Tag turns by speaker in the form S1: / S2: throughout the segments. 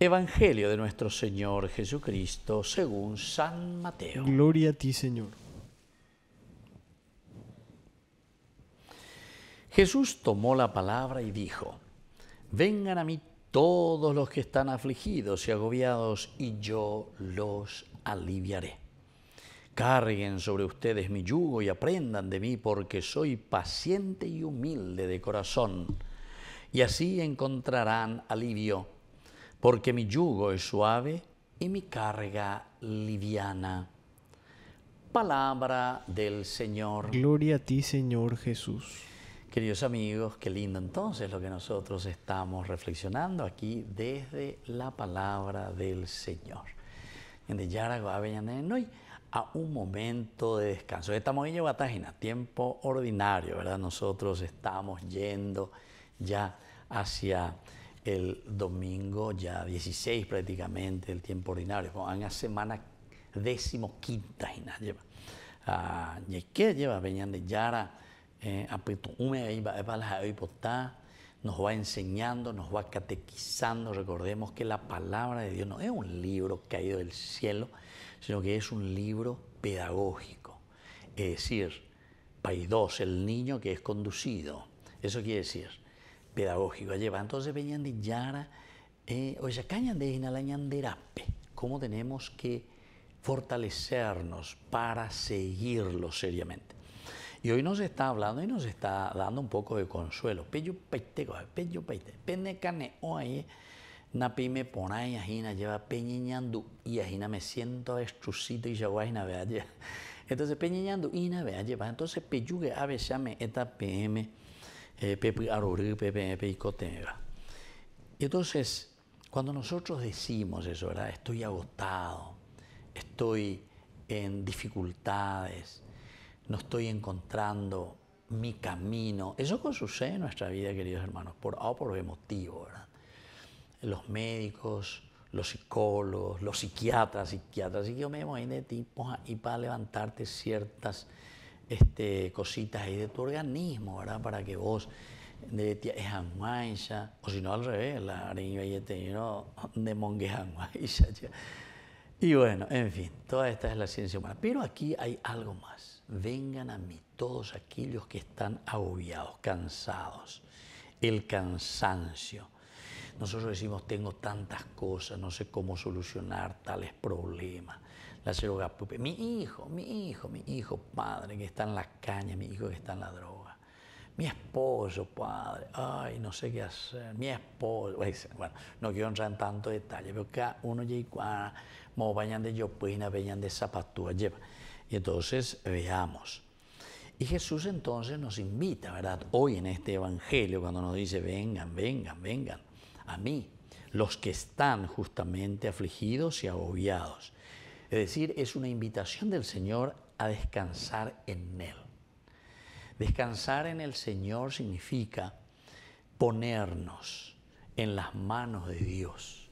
S1: Evangelio de nuestro Señor Jesucristo según San Mateo. Gloria a ti, Señor. Jesús tomó la palabra y dijo, vengan a mí todos los que están afligidos y agobiados, y yo los aliviaré. Carguen sobre ustedes mi yugo y aprendan de mí, porque soy paciente y humilde de corazón, y así encontrarán alivio porque mi yugo es suave y mi carga liviana. Palabra del Señor. Gloria a ti, Señor Jesús. Queridos amigos, qué lindo entonces lo que nosotros estamos reflexionando aquí desde la palabra del Señor. En hoy a un momento de descanso. Estamos en Yevatágina, tiempo ordinario, ¿verdad? Nosotros estamos yendo ya hacia el domingo ya 16 prácticamente, el tiempo ordinario. ...en la semana decimoquinta ah, y nada lleva. lleva, venían de Yara, eh, nos va enseñando, nos va catequizando. Recordemos que la palabra de Dios no es un libro caído del cielo, sino que es un libro pedagógico. Es decir, 2 el niño que es conducido. Eso quiere decir, pedagógico lleva. Entonces venían de Yara, eh, o sea, cañan de Inalañanderape, cómo tenemos que fortalecernos para seguirlo seriamente. Y hoy nos está hablando y nos está dando un poco de consuelo. Pello peite, pello peite, pene cane hoy, na pime ponay ajina, lleva peñiñandu y ajina me siento estrucito y ya na vea. Entonces peñiñandu y na vea lleva. Entonces peyugue a ame eta pm. Eh, pepe Entonces, cuando nosotros decimos eso, ¿verdad? Estoy agotado, estoy en dificultades, no estoy encontrando mi camino. Eso sucede en nuestra vida, queridos hermanos, por A por ¿verdad? Los médicos, los psicólogos, los psiquiatras, psiquiatras, y yo me voy de tipos y para levantarte ciertas este, cositas ahí de tu organismo, ¿verdad? Para que vos de o si no al revés, la areña y este, ¿no? de mongue Y bueno, en fin, toda esta es la ciencia humana. Pero aquí hay algo más. Vengan a mí todos aquellos que están agobiados, cansados. El cansancio. Nosotros decimos, tengo tantas cosas, no sé cómo solucionar tales problemas la droga. Mi hijo, mi hijo, mi hijo, padre, que está en la caña, mi hijo que está en la droga. Mi esposo, padre, ay, no sé qué hacer. Mi esposo, bueno, no quiero entrar en tanto detalle, pero cada uno llega, mo vayan de Yopuina, vayan de Zapatúa, lleva. Y entonces veamos. Y Jesús entonces nos invita, ¿verdad? Hoy en este Evangelio, cuando nos dice, vengan, vengan, vengan a mí, los que están justamente afligidos y agobiados, es decir, es una invitación del Señor a descansar en Él. Descansar en el Señor significa ponernos en las manos de Dios,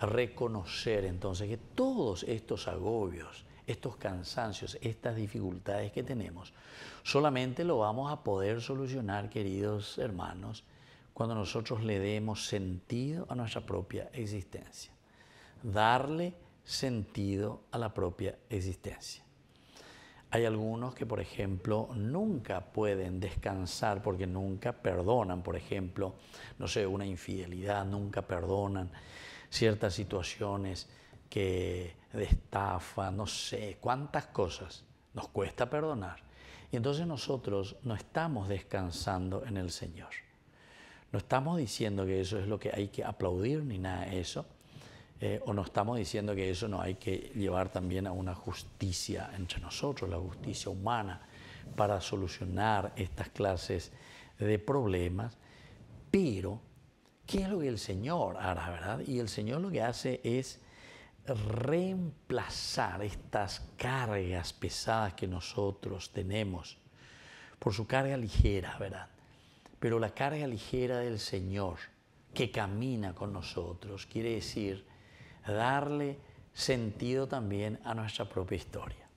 S1: reconocer entonces que todos estos agobios, estos cansancios, estas dificultades que tenemos, solamente lo vamos a poder solucionar, queridos hermanos, cuando nosotros le demos sentido a nuestra propia existencia. Darle sentido a la propia existencia. Hay algunos que, por ejemplo, nunca pueden descansar porque nunca perdonan, por ejemplo, no sé, una infidelidad, nunca perdonan ciertas situaciones que de estafa, no sé, cuántas cosas nos cuesta perdonar. Y entonces nosotros no estamos descansando en el Señor. No estamos diciendo que eso es lo que hay que aplaudir ni nada de eso, eh, o nos estamos diciendo que eso no hay que llevar también a una justicia entre nosotros, la justicia humana, para solucionar estas clases de problemas. Pero, ¿qué es lo que el Señor hará, verdad? Y el Señor lo que hace es reemplazar estas cargas pesadas que nosotros tenemos por su carga ligera, ¿verdad? Pero la carga ligera del Señor que camina con nosotros quiere decir darle sentido también a nuestra propia historia.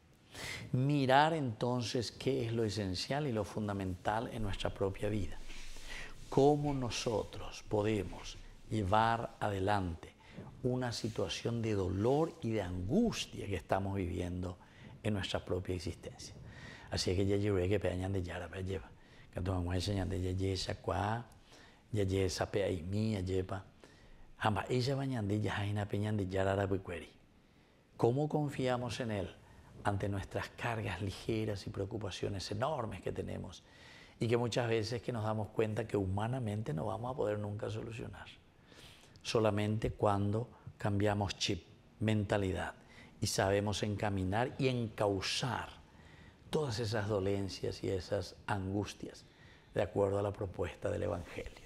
S1: Mirar entonces qué es lo esencial y lo fundamental en nuestra propia vida. Cómo nosotros podemos llevar adelante una situación de dolor y de angustia que estamos viviendo en nuestra propia existencia. Así que ya que peñan de pues, lleva. Que ya lleva ya esa mía lleva. Pues, ¿Cómo confiamos en Él ante nuestras cargas ligeras y preocupaciones enormes que tenemos y que muchas veces que nos damos cuenta que humanamente no vamos a poder nunca solucionar? Solamente cuando cambiamos chip, mentalidad y sabemos encaminar y encauzar todas esas dolencias y esas angustias de acuerdo a la propuesta del Evangelio.